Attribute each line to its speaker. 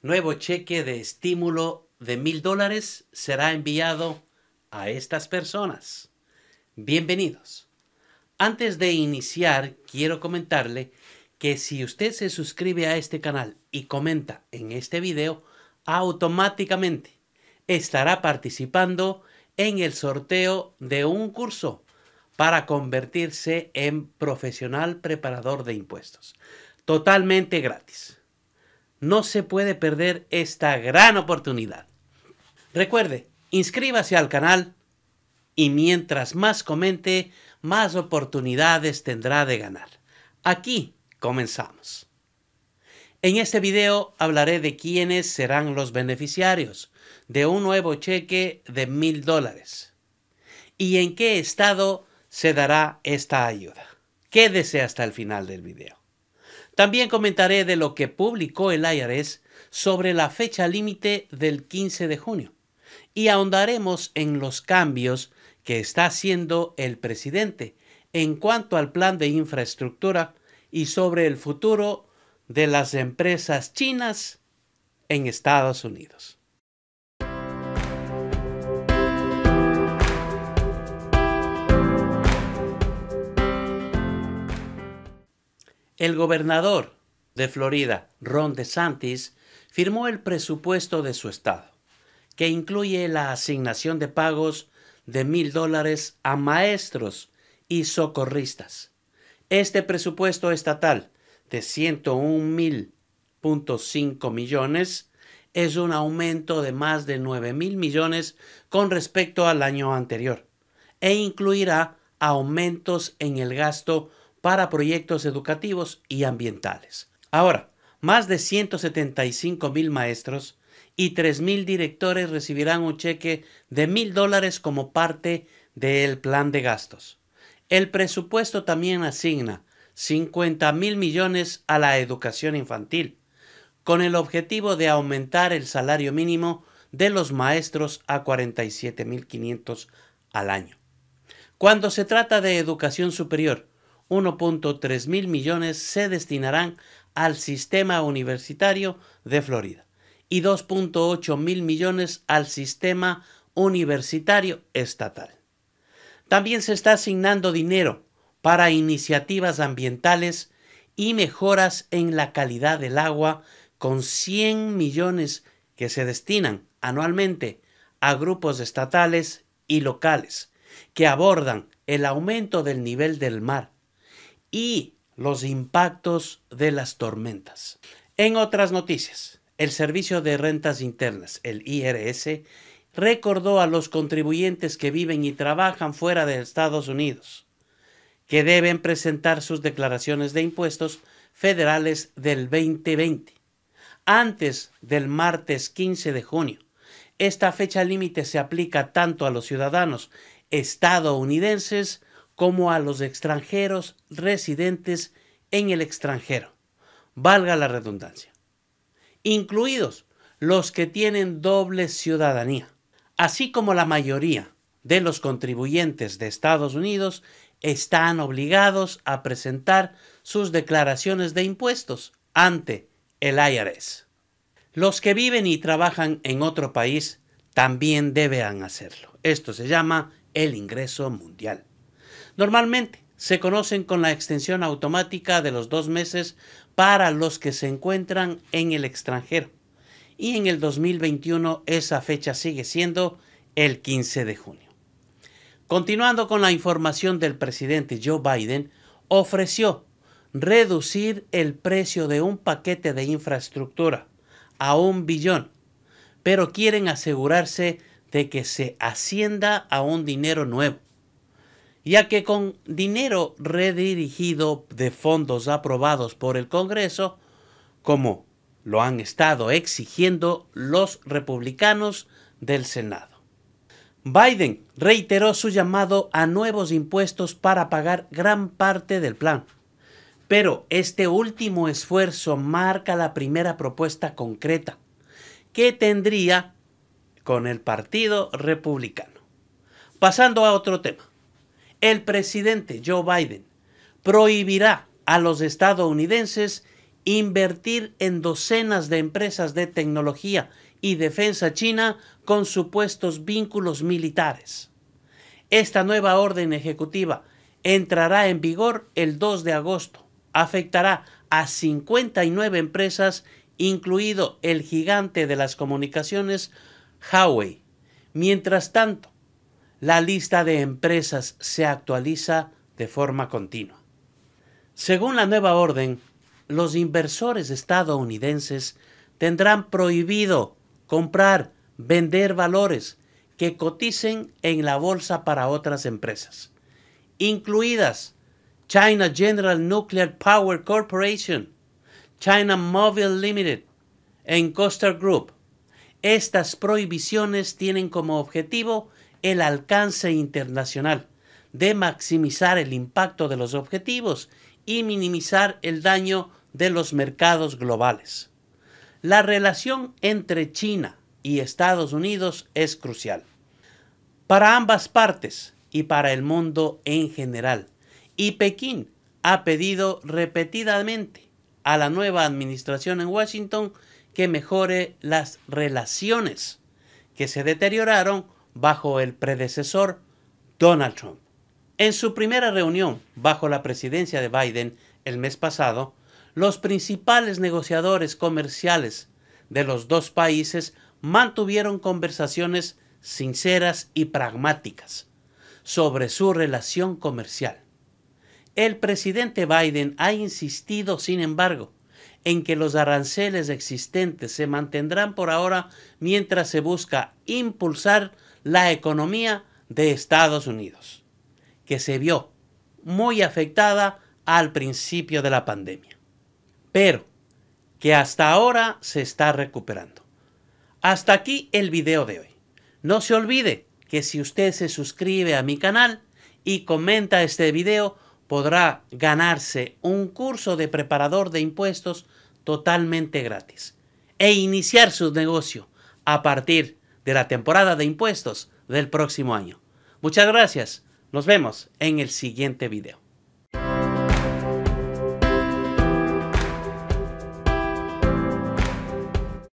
Speaker 1: Nuevo cheque de estímulo de mil dólares será enviado a estas personas. Bienvenidos. Antes de iniciar, quiero comentarle que si usted se suscribe a este canal y comenta en este video, automáticamente estará participando en el sorteo de un curso para convertirse en profesional preparador de impuestos. Totalmente gratis. No se puede perder esta gran oportunidad. Recuerde, inscríbase al canal y mientras más comente, más oportunidades tendrá de ganar. Aquí comenzamos. En este video hablaré de quiénes serán los beneficiarios de un nuevo cheque de mil dólares y en qué estado se dará esta ayuda. Quédese hasta el final del video. También comentaré de lo que publicó el IRS sobre la fecha límite del 15 de junio y ahondaremos en los cambios que está haciendo el presidente en cuanto al plan de infraestructura y sobre el futuro de las empresas chinas en Estados Unidos. El gobernador de Florida, Ron DeSantis, firmó el presupuesto de su estado, que incluye la asignación de pagos de mil dólares a maestros y socorristas. Este presupuesto estatal de 101.5 millones es un aumento de más de $9,000 mil millones con respecto al año anterior e incluirá aumentos en el gasto para proyectos educativos y ambientales. Ahora, más de 175 mil maestros y 3 mil directores recibirán un cheque de mil dólares como parte del plan de gastos. El presupuesto también asigna 50 mil millones a la educación infantil, con el objetivo de aumentar el salario mínimo de los maestros a 47.500 al año. Cuando se trata de educación superior, 1.3 mil millones se destinarán al sistema universitario de Florida y 2.8 mil millones al sistema universitario estatal. También se está asignando dinero para iniciativas ambientales y mejoras en la calidad del agua con 100 millones que se destinan anualmente a grupos estatales y locales que abordan el aumento del nivel del mar, y los impactos de las tormentas. En otras noticias, el Servicio de Rentas Internas, el IRS, recordó a los contribuyentes que viven y trabajan fuera de Estados Unidos que deben presentar sus declaraciones de impuestos federales del 2020 antes del martes 15 de junio. Esta fecha límite se aplica tanto a los ciudadanos estadounidenses como a los extranjeros residentes en el extranjero, valga la redundancia, incluidos los que tienen doble ciudadanía, así como la mayoría de los contribuyentes de Estados Unidos están obligados a presentar sus declaraciones de impuestos ante el IRS. Los que viven y trabajan en otro país también deben hacerlo. Esto se llama el ingreso mundial. Normalmente se conocen con la extensión automática de los dos meses para los que se encuentran en el extranjero. Y en el 2021 esa fecha sigue siendo el 15 de junio. Continuando con la información del presidente Joe Biden, ofreció reducir el precio de un paquete de infraestructura a un billón, pero quieren asegurarse de que se ascienda a un dinero nuevo ya que con dinero redirigido de fondos aprobados por el Congreso, como lo han estado exigiendo los republicanos del Senado. Biden reiteró su llamado a nuevos impuestos para pagar gran parte del plan, pero este último esfuerzo marca la primera propuesta concreta que tendría con el Partido Republicano. Pasando a otro tema. El presidente Joe Biden prohibirá a los estadounidenses invertir en docenas de empresas de tecnología y defensa china con supuestos vínculos militares. Esta nueva orden ejecutiva entrará en vigor el 2 de agosto. Afectará a 59 empresas, incluido el gigante de las comunicaciones Huawei. Mientras tanto, la lista de empresas se actualiza de forma continua. Según la nueva orden, los inversores estadounidenses tendrán prohibido comprar, vender valores que coticen en la bolsa para otras empresas, incluidas China General Nuclear Power Corporation, China Mobile Limited, y Group. Estas prohibiciones tienen como objetivo el alcance internacional, de maximizar el impacto de los objetivos y minimizar el daño de los mercados globales. La relación entre China y Estados Unidos es crucial para ambas partes y para el mundo en general. Y Pekín ha pedido repetidamente a la nueva administración en Washington que mejore las relaciones que se deterioraron bajo el predecesor Donald Trump. En su primera reunión bajo la presidencia de Biden el mes pasado, los principales negociadores comerciales de los dos países mantuvieron conversaciones sinceras y pragmáticas sobre su relación comercial. El presidente Biden ha insistido, sin embargo, en que los aranceles existentes se mantendrán por ahora mientras se busca impulsar la economía de Estados Unidos, que se vio muy afectada al principio de la pandemia, pero que hasta ahora se está recuperando. Hasta aquí el video de hoy. No se olvide que si usted se suscribe a mi canal y comenta este video, podrá ganarse un curso de preparador de impuestos totalmente gratis e iniciar su negocio a partir de la temporada de impuestos del próximo año. Muchas gracias. Nos vemos en el siguiente video.